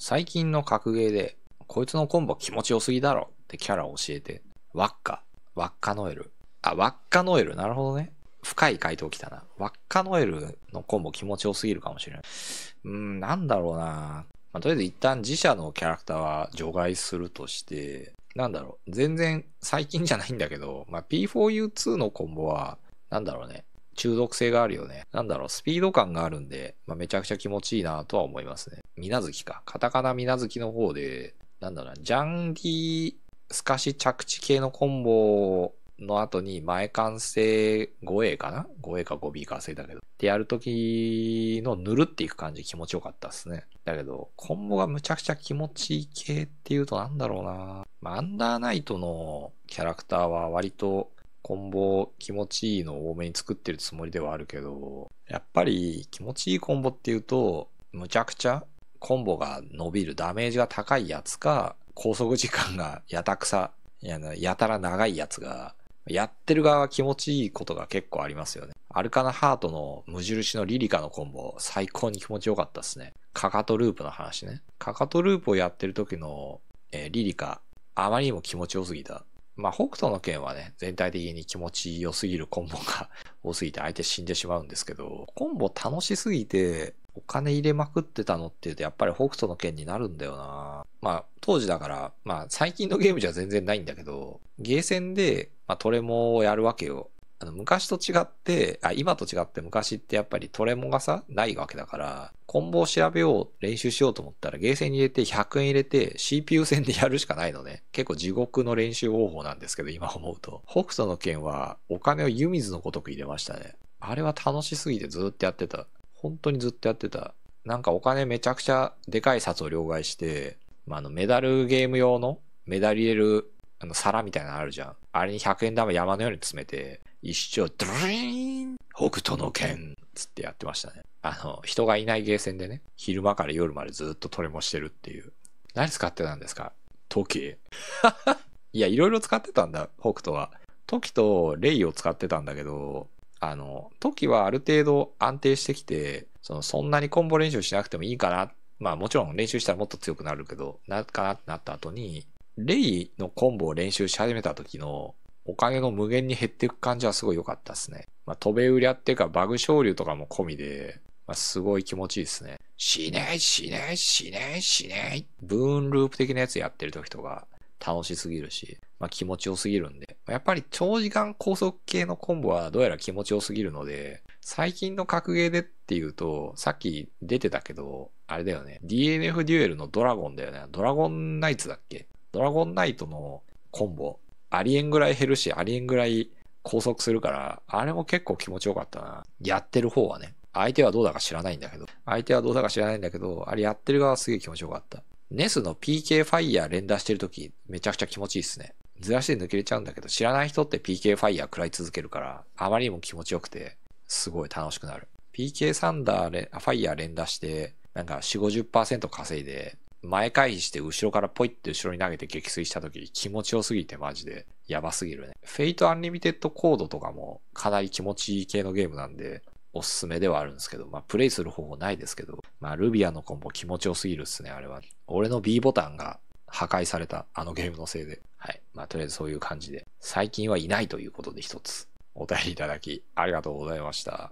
最近の格ゲーで、こいつのコンボ気持ちよすぎだろってキャラを教えて、ワッカ、ワッカノエル。あ、ワッカノエル、なるほどね。深い回答来たな。ワッカノエルのコンボ気持ちよすぎるかもしれない。うん、なんだろうな。まあ、とりあえず一旦自社のキャラクターは除外するとして、なんだろう、全然最近じゃないんだけど、まあ、P4U2 のコンボは、なんだろうね、中毒性があるよね。なんだろう、スピード感があるんで、まあ、めちゃくちゃ気持ちいいなとは思いますね。みなずきか。カタカナみなずきの方で、なんだろうな、ジャンディ透かし着地系のコンボの後に前完成 5A かな ?5A か 5B か忘れたけど。ってやるときのぬるっていく感じ気持ちよかったっすね。だけど、コンボがむちゃくちゃ気持ちいい系っていうとなんだろうな。まあ、アンダーナイトのキャラクターは割とコンボ気持ちいいのを多めに作ってるつもりではあるけど、やっぱり気持ちいいコンボっていうと、むちゃくちゃコンボが伸びる、ダメージが高いやつか、拘束時間がやたくさ、ややたら長いやつが、やってる側気持ちいいことが結構ありますよね。アルカナハートの無印のリリカのコンボ、最高に気持ちよかったですね。かかとループの話ね。かかとループをやってる時の、えー、リリカ、あまりにも気持ちよすぎた。まあ、北斗の剣はね、全体的に気持ち良すぎるコンボが 多すぎて相手死んでしまうんですけど、コンボ楽しすぎて、お金入れまくってたのって言うと、やっぱり北斗の剣になるんだよなまあ、当時だから、まあ、最近のゲームじゃ全然ないんだけど、ゲーセンで、まあ、トレモをやるわけよ。あの昔と違って、あ、今と違って昔ってやっぱりトレモがさ、ないわけだから、コンボを調べよう、練習しようと思ったら、ゲーセンに入れて100円入れて CPU 戦でやるしかないのね。結構地獄の練習方法なんですけど、今思うと。北斗の剣はお金を湯水のごとく入れましたね。あれは楽しすぎてずっとやってた。本当にずっとやってた。なんかお金めちゃくちゃでかい札を両替して、まあ、あのメダルゲーム用のメダル入れるあの皿みたいなのあるじゃん。あれに100円玉山のように詰めて、一生、ドリーン北斗の剣つってやってましたね。あの、人がいないゲーセンでね、昼間から夜までずっとトレモしてるっていう。何使ってたんですか時 いや、いろいろ使ってたんだ、北斗は。時とレイを使ってたんだけど、あの、時はある程度安定してきて、そのそんなにコンボ練習しなくてもいいかな。まあもちろん練習したらもっと強くなるけど、なるかなってなった後に、レイのコンボを練習し始めた時のお金の無限に減っていく感じはすごい良かったですね。まあ、飛べ売りゃっていうかバグ昇竜とかも込みで、まあ、すごい気持ちいいですね。死ねい、死ねい、死ねい、死ねい。ブーンループ的なやつやってる時とか、楽しすぎるし、まあ、気持ちよすぎるんで。やっぱり長時間高速系のコンボはどうやら気持ちよすぎるので、最近の格ゲーでっていうと、さっき出てたけど、あれだよね。DNF デュエルのドラゴンだよね。ドラゴンナイツだっけドラゴンナイトのコンボ。ありえんぐらい減るし、ありえんぐらい拘束するから、あれも結構気持ちよかったな。やってる方はね。相手はどうだか知らないんだけど。相手はどうだか知らないんだけど、あれやってる側はすげえ気持ちよかった。ネスの PK ファイヤー連打してるとき、めちゃくちゃ気持ちいいっすね。ずらして抜けれちゃうんだけど、知らない人って PK ファイヤー食らい続けるから、あまりにも気持ちよくて、すごい楽しくなる。PK サンダーファイヤー連打して、なんか4、50%稼いで、前回避して後ろからポイって後ろに投げて撃墜した時気持ちよすぎてマジでやばすぎるね。フェイトアンリミテッドコードとかもかなり気持ちいい系のゲームなんでおすすめではあるんですけど、まあプレイする方法ないですけど、まあルビアのコンボ気持ちよすぎるっすね、あれは。俺の B ボタンが破壊されたあのゲームのせいで。はい。まあとりあえずそういう感じで。最近はいないということで一つ。お便りいただきありがとうございました。